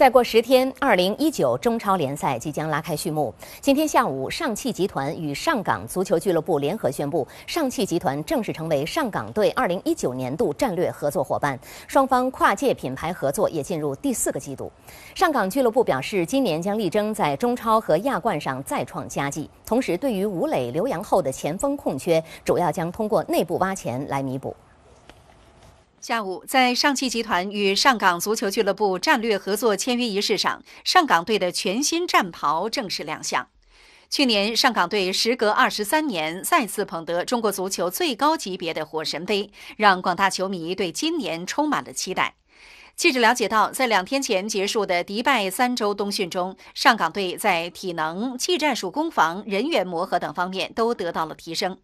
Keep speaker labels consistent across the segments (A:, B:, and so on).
A: 再过十天，二零一九中超联赛即将拉开序幕。今天下午，上汽集团与上港足球俱乐部联合宣布，上汽集团正式成为上港队二零一九年度战略合作伙伴。双方跨界品牌合作也进入第四个季度。上港俱乐部表示，今年将力争在中超和亚冠上再创佳绩。同时，对于吴磊、刘洋后的前锋空缺，主要将通过内部挖潜来弥补。
B: 下午，在上汽集团与上港足球俱乐部战略合作签约仪式上，上港队的全新战袍正式亮相。去年，上港队时隔二十三年再次捧得中国足球最高级别的“火神杯”，让广大球迷对今年充满了期待。记者了解到，在两天前结束的迪拜三周冬训中，上港队在体能、技战术、攻防、人员磨合等方面都得到了提升。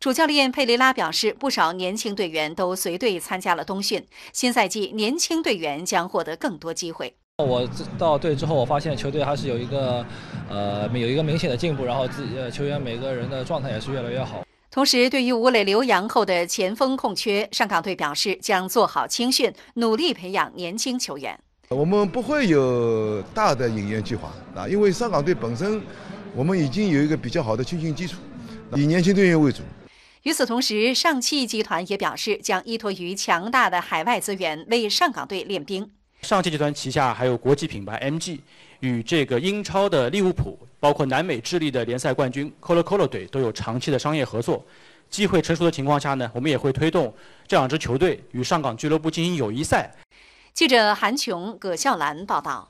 B: 主教练佩雷拉表示，不少年轻队员都随队参加了冬训，新赛季年轻队员将获得更多机会。
C: 我到队之后，我发现球队还是有一个，呃，有一个明显的进步，然后自己球员每个人的状态也是越来越好。
B: 同时，对于吴磊留洋后的前锋空缺，上港队表示将做好青训，努力培养年轻球员。
D: 我们不会有大的引援计划啊，因为上港队本身，我们已经有一个比较好的青训基础，以年轻队员为主。
B: 与此同时，上汽集团也表示将依托于强大的海外资源为上港队练兵。
D: 上汽集团旗下还有国际品牌 MG，与这个英超的利物浦。包括南美智利的联赛冠军 c o 科 o 队都有长期的商业合作，机会成熟的情况下呢，我们也会推动这两支球队与上港俱乐部进行友谊赛。
B: 记者韩琼、葛笑兰报道。